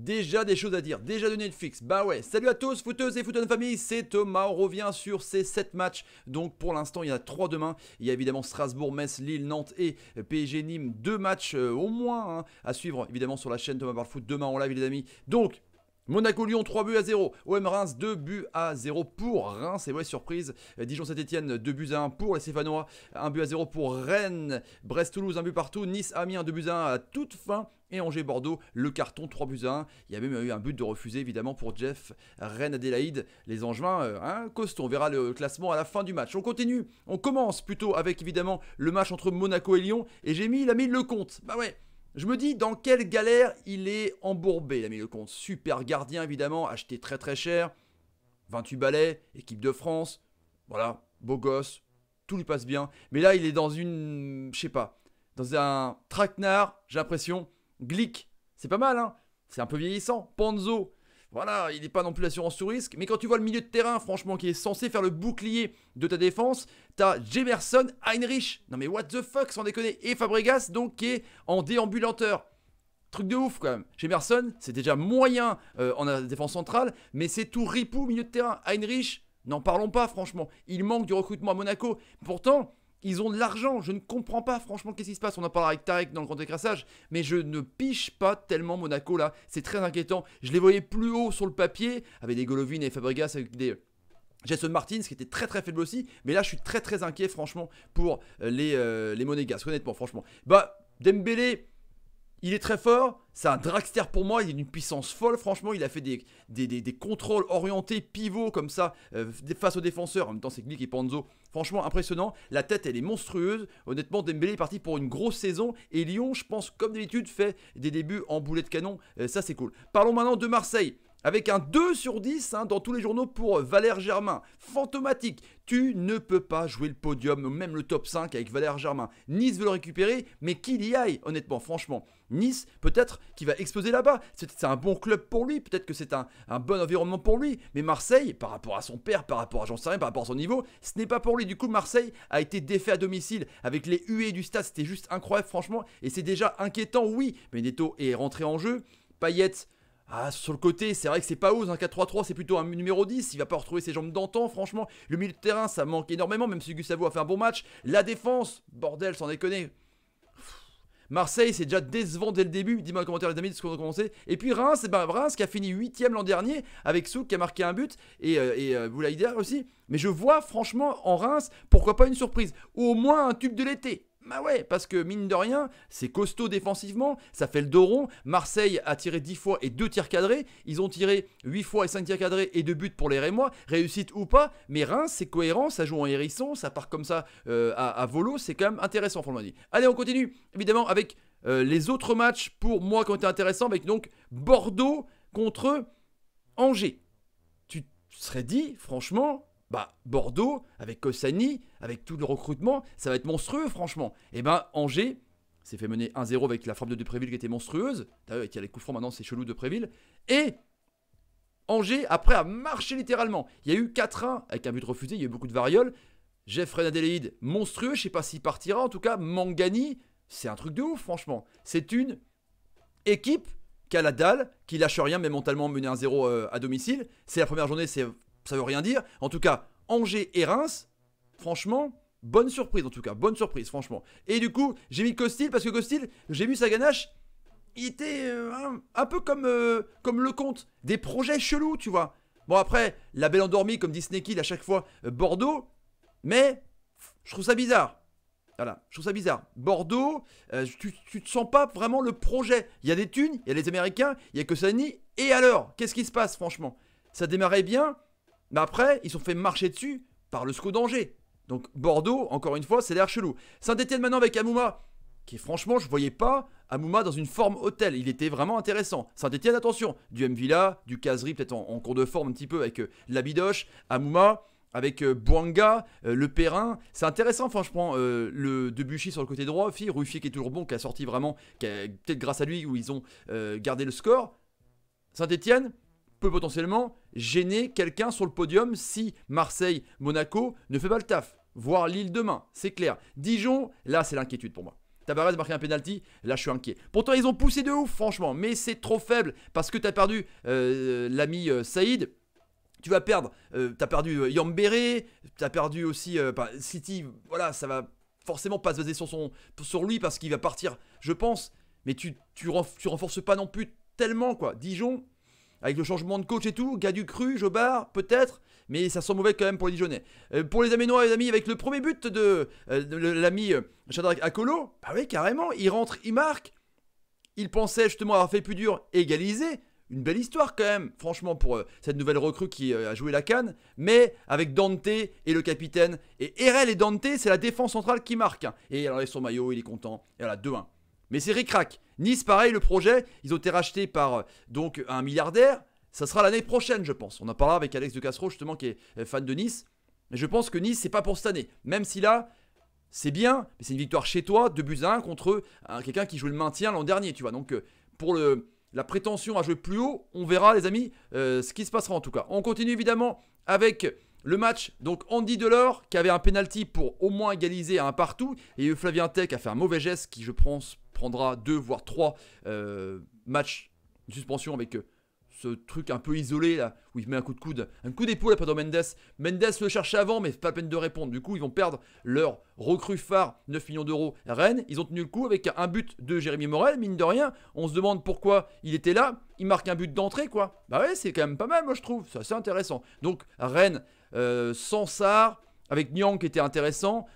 Déjà des choses à dire, déjà de Netflix. Bah ouais, salut à tous, footeuses et foot de famille, c'est Thomas. On revient sur ces 7 matchs. Donc pour l'instant, il y en a 3 demain. Il y a évidemment Strasbourg, Metz, Lille, Nantes et PSG Nîmes. Deux matchs euh, au moins hein, à suivre évidemment sur la chaîne Thomas Barfoot demain on live, les amis. Donc Monaco-Lyon 3 buts à 0. OM Reims 2 buts à 0 pour Reims. Et ouais, surprise. Dijon-Saint-Etienne 2 buts à 1 pour les Stéphanois. 1 but à 0 pour Rennes. Brest-Toulouse 1 but partout. Nice-Amiens 2 buts à 1 à toute fin. Et Angers-Bordeaux, le carton 3 buts à 1. Il y a même eu un but de refusé évidemment pour Jeff. Rennes-Adélaïde, les Angevins, euh, hein, costaud. On verra le classement à la fin du match. On continue. On commence plutôt avec évidemment le match entre Monaco et Lyon. Et j'ai mis le compte. Bah ouais. Je me dis dans quelle galère il est embourbé, le compte Super gardien, évidemment, acheté très très cher. 28 balais, équipe de France. Voilà, beau gosse, tout lui passe bien. Mais là, il est dans une. Je sais pas. Dans un traquenard, j'ai l'impression. Glick, c'est pas mal, hein. C'est un peu vieillissant. Panzo, voilà, il n'est pas non plus l'assurance sous risque. Mais quand tu vois le milieu de terrain, franchement, qui est censé faire le bouclier de ta défense, t'as Jemerson Heinrich. Non mais what the fuck, sans déconner. Et Fabregas, donc, qui est en déambulanteur. Truc de ouf quand même. Jemerson, c'est déjà moyen euh, en défense centrale, mais c'est tout ripou milieu de terrain. Heinrich, n'en parlons pas franchement. Il manque du recrutement à Monaco. Pourtant, ils ont de l'argent, je ne comprends pas franchement qu'est-ce qui se passe, on en parlera avec Tarek dans le grand écrasage. mais je ne piche pas tellement Monaco là, c'est très inquiétant. Je les voyais plus haut sur le papier, avec des Golovin et Fabregas, avec des Jason Martins qui était très très faible aussi, mais là je suis très très inquiet franchement pour euh, les, Monégas. Euh, les honnêtement franchement. Bah Dembélé, il est très fort, c'est un dragster pour moi, il a une puissance folle, franchement, il a fait des, des, contrôles orientés, pivots comme ça, euh, face aux défenseurs, en même temps c'est Glick et Panzo, franchement impressionnant, la tête elle est monstrueuse, honnêtement Dembélé est parti pour une grosse saison, et Lyon, je pense, comme d'habitude, fait des débuts en boulet de canon, euh, ça c'est cool. Parlons maintenant de Marseille, avec un 2 sur 10 hein, dans tous les journaux pour Valère Germain. Fantomatique, tu ne peux pas jouer le podium, même le top 5 avec Valère Germain. Nice veut le récupérer, mais qu'il y aille, honnêtement, franchement. Nice, peut-être qu'il va exploser là-bas. C'est un bon club pour lui, peut-être que c'est un, bon environnement pour lui. Mais Marseille, par rapport à son père, par rapport à Jean sais par rapport à son niveau, ce n'est pas pour lui. Du coup, Marseille a été défait à domicile avec les huées du stade. C'était juste incroyable, franchement. Et c'est déjà inquiétant, oui. Benedetto est rentré en jeu. Payette ah, sur le côté, c'est vrai que c'est pas ouf, un hein. 4-3-3, c'est plutôt un numéro 10, il va pas retrouver ses jambes d'antan, franchement. Le milieu de terrain, ça manque énormément, même si Gustavo a fait un bon match. La défense, bordel, sans déconner. Marseille, c'est déjà décevant dès le début. Dis-moi en commentaire, les amis, de ce qu'on a commencé. Et puis Reims, eh ben Reims qui a fini 8 l'an dernier avec Souk qui a marqué un but et, euh, euh aussi. Mais je vois franchement en Reims, pourquoi pas une surprise ou au moins un tube de l'été. Bah ouais, parce que mine de rien, c'est costaud défensivement, ça fait le dos rond. Marseille a tiré 10 fois et 2 tirs cadrés. Ils ont tiré 8 fois et 5 tirs cadrés et 2 buts pour les Rémois, réussite ou pas. Mais Reims, c'est cohérent, ça joue en hérisson, ça part comme ça euh, à, volo, c'est quand même intéressant, franchement dit. Allez, on continue, évidemment, avec euh, les autres matchs pour moi qui ont été intéressants, avec donc Bordeaux contre Angers. Tu serais dit, franchement, bah, Bordeaux, avec Cossani, avec tout le recrutement, ça va être monstrueux, franchement. Et eh ben, Angers s'est fait mener 1-0 avec la forme de Depréville qui était monstrueuse. D'ailleurs, y a les coups francs maintenant, c'est chelou Préville. Et Angers, après, a marché littéralement. Il y a eu 4-1 avec un but refusé, il y a eu beaucoup de variole. Jeffrey Nadeleïd, monstrueux, je sais pas s'il partira. En tout cas, Mangani, c'est un truc de ouf, franchement. C'est une équipe qui a la dalle, qui lâche rien, mais mentalement mener un 0 euh, à domicile. C'est la première journée, c'est ça veut rien dire. En tout cas, Angers et Reims, franchement, bonne surprise en tout cas, bonne surprise franchement. Et du coup, j'ai mis Costil parce que Costil, j'ai vu sa ganache, il était euh, un, peu comme, euh, comme le compte, des projets chelous, tu vois. Bon après, la belle endormie comme Disney Kid à chaque fois, euh, Bordeaux, mais je trouve ça bizarre. Voilà, je trouve ça bizarre. Bordeaux, tu, ne te sens pas vraiment le projet. Il y a des thunes, il y a les Américains, il y a que et alors Qu'est-ce qui se passe franchement Ça démarrait bien, mais après, ils sont fait marcher dessus par le SCO d'Angers. Donc Bordeaux, encore une fois, c'est l'air chelou. Saint-Etienne maintenant avec Amouma, qui franchement, je ne voyais pas Amouma dans une forme hôtel. Il était vraiment intéressant. Saint-Etienne, attention, du Mvila, du Kazri, peut-être en, cours de forme un petit peu avec Labidoche. Euh, la Amouma, avec Boanga euh, Bouanga, euh, Le Perrin. C'est intéressant, franchement, prends le Debuchy sur le côté droit, aussi, Ruffier qui est toujours bon, qui a sorti vraiment, peut-être grâce à lui où ils ont gardé le score. Saint-Etienne, peut potentiellement gêner quelqu'un sur le podium si Marseille-Monaco ne fait pas le taf. Voir Lille demain, c'est clair. Dijon, là c'est l'inquiétude pour moi. Tavares marqué un penalty, là je suis inquiet. Pourtant ils ont poussé de ouf franchement, mais c'est trop faible parce que t'as perdu euh, l'ami euh, Saïd, tu vas perdre, euh, t'as perdu euh, Yambéré, t'as perdu aussi bah, City, voilà ça va forcément pas se baser sur, son, sur lui parce qu'il va partir je pense, mais tu, tu renforces pas non plus tellement quoi. Dijon, avec le changement de coach et tout, Gadu Cru, Jobard, peut-être, mais ça sent mauvais quand même pour les Dijonais. Euh, pour les Aménois, les amis, avec le premier but de, euh, l'ami euh, Shadrach Akolo, bah oui, carrément, il rentre, il marque. Il pensait justement avoir fait plus dur, égaliser. Une belle histoire quand même, franchement, pour cette nouvelle recrue qui a joué la canne. Mais avec Dante et le capitaine. Et Erel et Dante, c'est la défense centrale qui marque. Hein. Et alors, enlève son maillot, il est content. Et voilà, 2-1. Mais c'est ricrac. Nice, pareil, le projet, ils ont été rachetés par euh, donc un milliardaire. Ça sera l'année prochaine, je pense. On en parlera avec Alex de Castro, justement, qui est euh, fan de Nice. Mais je pense que Nice, c'est pas pour cette année. Même si là, c'est bien, mais c'est une victoire chez toi, 2 buts à 1 contre euh, quelqu'un qui joue le maintien l'an dernier, tu vois. Donc, pour la prétention à jouer plus haut, on verra, les amis, ce qui se passera en tout cas. On continue évidemment avec le match, donc Andy Delors qui avait un penalty pour au moins égaliser à un partout et Flavien Tech a fait un mauvais geste qui je pense prendra deux voire trois euh, matchs de suspension avec euh, ce truc un peu isolé là, où il met un coup de coude, un coup d'épaule après Pedro Mendes. Mendes le cherche avant, mais pas la peine de répondre. Du coup, ils vont perdre leur recrue phare, 9 millions d'euros, Rennes. Ils ont tenu le coup avec un but de Jérémy Morel, mine de rien. On se demande pourquoi il était là. Il marque un but d'entrée, quoi. Bah ouais, c'est quand même pas mal, moi je trouve. C'est assez intéressant. Donc, Rennes, euh, sans Sar, avec Nyang qui était intéressant,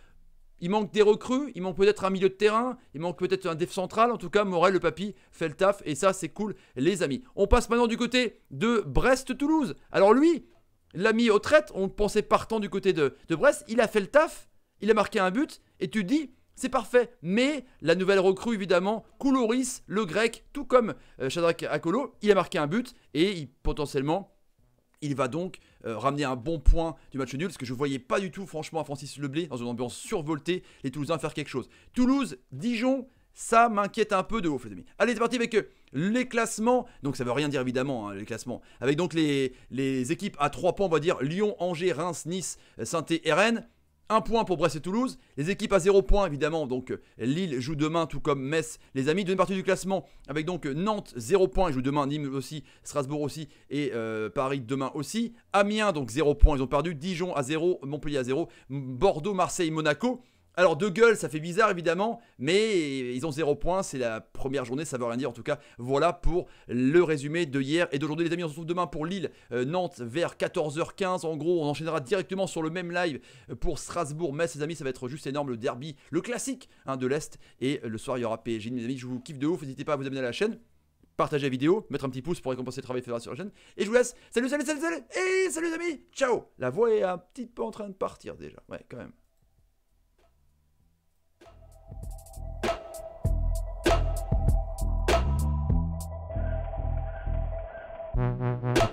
il manque des recrues, il manque peut-être un milieu de terrain, il manque peut-être un def central. En tout cas, Morel, le papy, fait le taf. Et ça, c'est cool, les amis. On passe maintenant du côté de Brest-Toulouse. Alors lui, l'ami au trait. on pensait partant du côté de, Brest. Il a fait le taf, il a marqué un but. Et tu dis, c'est parfait. Mais la nouvelle recrue, évidemment, Koulouris, le grec, tout comme euh, Shadrach Akolo, il a marqué un but. Et potentiellement, il va donc euh, ramener un bon point du match nul, parce que je voyais pas du tout, franchement, à Francis Leblé dans une ambiance survoltée, les Toulousains faire quelque chose. Toulouse, Dijon, ça m'inquiète un peu de haut les amis. Allez, c'est parti avec euh, les classements. Donc, ça veut rien dire évidemment, hein, les classements. Avec donc les, équipes à trois points, on va dire Lyon, Angers, Reims, Nice, euh, Saint-Et, Rennes. Un point pour Brest et Toulouse. Les équipes à 0 point évidemment. Donc euh, Lille joue demain, tout comme Metz, les amis. Deuxième partie du classement avec donc euh, Nantes 0 point, Ils jouent demain, Nîmes aussi, Strasbourg aussi et euh, Paris demain aussi. Amiens, donc 0 point, ils ont perdu. Dijon à 0, Montpellier à 0, Bordeaux, Marseille, Monaco. Alors de gueule, ça fait bizarre évidemment, mais ils ont zéro point, c'est la première journée, ça veut rien dire en tout cas. Voilà pour le résumé de hier et d'aujourd'hui les amis, on se retrouve demain pour Lille, euh, Nantes vers 14h15 en gros, on enchaînera directement sur le même live euh, pour Strasbourg, mais les amis, ça va être juste énorme le derby, le classique hein, de l'Est et le soir il y aura PSG mes amis, je vous kiffe de ouf, n'hésitez pas à vous abonner à la chaîne. partager la vidéo, mettre un petit pouce pour récompenser le travail fait sur la chaîne. Et je vous laisse. Salut, salut, salut, salut. Et salut les amis. Ciao. La voix est un petit peu en train de partir déjà. Ouais, quand même. Mm-hmm.